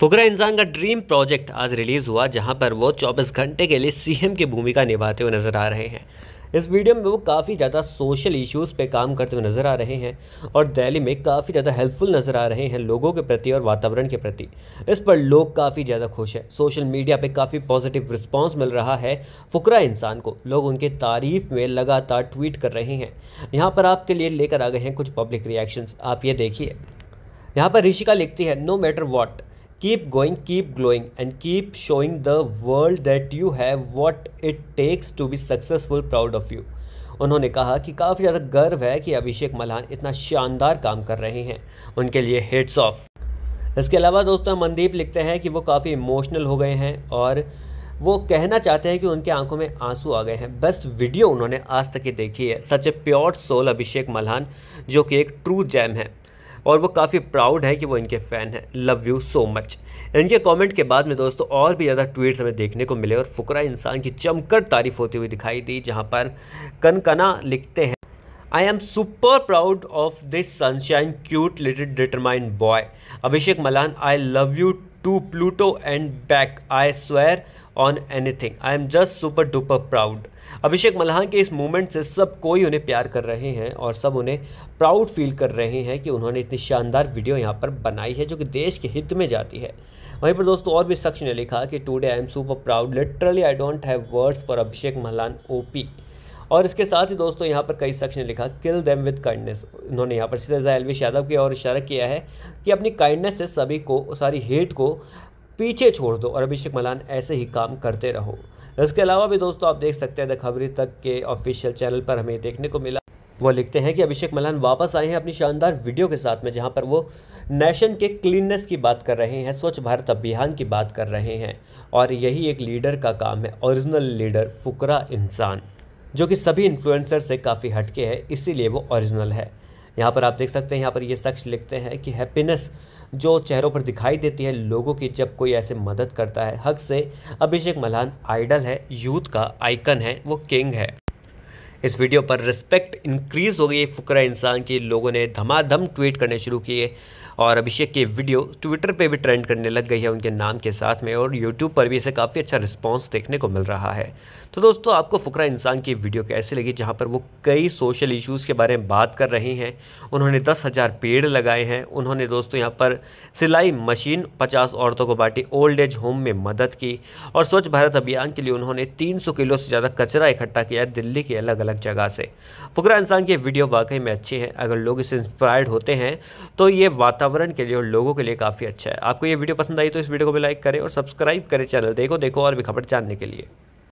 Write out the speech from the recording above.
फुकरा इंसान का dream project आज रिलीज़ हुआ जहां पर वो 24 घंटे के लिए सीएम की भूमिका निभाते हुए नज़र आ रहे हैं इस वीडियो में वो काफ़ी ज़्यादा सोशल इश्यूज़ पे काम करते हुए नज़र आ रहे हैं और दिल्ली में काफ़ी ज़्यादा हेल्पफुल नज़र आ रहे हैं लोगों के प्रति और वातावरण के प्रति इस पर लोग काफ़ी ज़्यादा खुश हैं सोशल मीडिया पे काफ़ी पॉजिटिव रिस्पांस मिल रहा है फुकरा इंसान को लोग उनके तारीफ में लगातार ट्वीट कर रहे हैं यहाँ पर आपके लिए लेकर आ गए हैं कुछ पब्लिक रिएक्शंस आप ये देखिए यहाँ पर ऋषिका लिखती है no matter what keep going keep glowing and keep showing the world that you have what it takes to be successful proud of you उन्होंने कहा कि काफ़ी ज़्यादा गर्व है कि अभिषेक मल्हान इतना शानदार काम कर रहे हैं उनके लिए हेड्स ऑफ इसके अलावा दोस्तों मनदीप लिखते हैं कि वो काफ़ी इमोशनल हो गए हैं और वो कहना चाहते हैं कि उनकी आंखों में आंसू आ गए हैं बेस्ट वीडियो उन्होंने आज तक की देखी है such a pure soul Abhishek Malhan जो कि एक ट्रू जैम है और वो काफ़ी प्राउड है कि वो इनके फ़ैन हैं लव यू सो मच इनके कमेंट के बाद में दोस्तों और भी ज़्यादा ट्वीट्स हमें देखने को मिले और फुकरा इंसान की चमकर तारीफ होती हुई दिखाई दी जहाँ पर कनकना लिखते हैं I am super proud of this sunshine cute little determined boy Abhishek Malhan I love you to Pluto and back I swear on anything I am just super duper proud Abhishek Malhan के इस मूवमेंट से सब कोई उन्हें प्यार कर रहे हैं और सब उन्हें प्राउड फील कर रहे हैं कि उन्होंने इतनी शानदार वीडियो यहाँ पर बनाई है जो कि देश के हित में जाती है वहीं पर दोस्तों और भी शख्स ने लिखा कि today I am super proud literally I don't have words for Abhishek Malhan O P और इसके साथ ही दोस्तों यहाँ पर कई शख्स ने लिखा किल देम विद काइंडनेस उन्होंने यहाँ पर सीधा एलवेश यादव की और इशारा किया है कि अपनी काइंडनेस से सभी को सारी हेट को पीछे छोड़ दो और अभिषेक मलान ऐसे ही काम करते रहो इसके अलावा भी दोस्तों आप देख सकते हैं द खबरी तक के ऑफिशियल चैनल पर हमें देखने को मिला वो लिखते हैं कि अभिषेक मलान वापस आए हैं अपनी शानदार वीडियो के साथ में जहां पर वो नेशन के क्लीननेस की बात कर रहे हैं स्वच्छ भारत अभियान की बात कर रहे हैं और यही एक लीडर का काम है ओरिजिनल लीडर फुकरा इंसान जो कि सभी इन्फ्लुएंसर से काफ़ी हटके है इसीलिए वो ओरिजिनल है यहाँ पर आप देख सकते हैं यहाँ पर ये शख्स लिखते हैं कि हैप्पीनेस जो चेहरों पर दिखाई देती है लोगों की जब कोई ऐसे मदद करता है हक से अभिषेक मल्हान आइडल है यूथ का आइकन है वो किंग है इस वीडियो पर रिस्पेक्ट इंक्रीज हो गई फ़करा इंसान की लोगों ने धमाधम ट्वीट करने शुरू किए और अभिषेक की वीडियो ट्विटर पे भी ट्रेंड करने लग गई है उनके नाम के साथ में और यूट्यूब पर भी इसे काफ़ी अच्छा रिस्पॉन्स देखने को मिल रहा है तो दोस्तों आपको फ़करा इंसान की वीडियो कैसी लगी जहाँ पर वो कई सोशल इशूज़ के बारे में बात कर रही हैं उन्होंने दस हज़ार पेड़ लगाए हैं उन्होंने दोस्तों यहाँ पर सिलाई मशीन पचास औरतों को बांटी ओल्ड एज होम में मदद की और स्वच्छ भारत अभियान के लिए उन्होंने तीन किलो से ज़्यादा कचरा इकट्ठा किया दिल्ली के अलग अलग अलग जगह से फ़ुकरा इंसान की वीडियो वाकई में अच्छी है अगर लोग इससे इंस्पायर्ड होते हैं तो ये वातावरण के लिए और लोगों के लिए काफ़ी अच्छा है आपको ये वीडियो पसंद आई तो इस वीडियो को भी लाइक करें और सब्सक्राइब करें चैनल देखो देखो और भी खबर जानने के लिए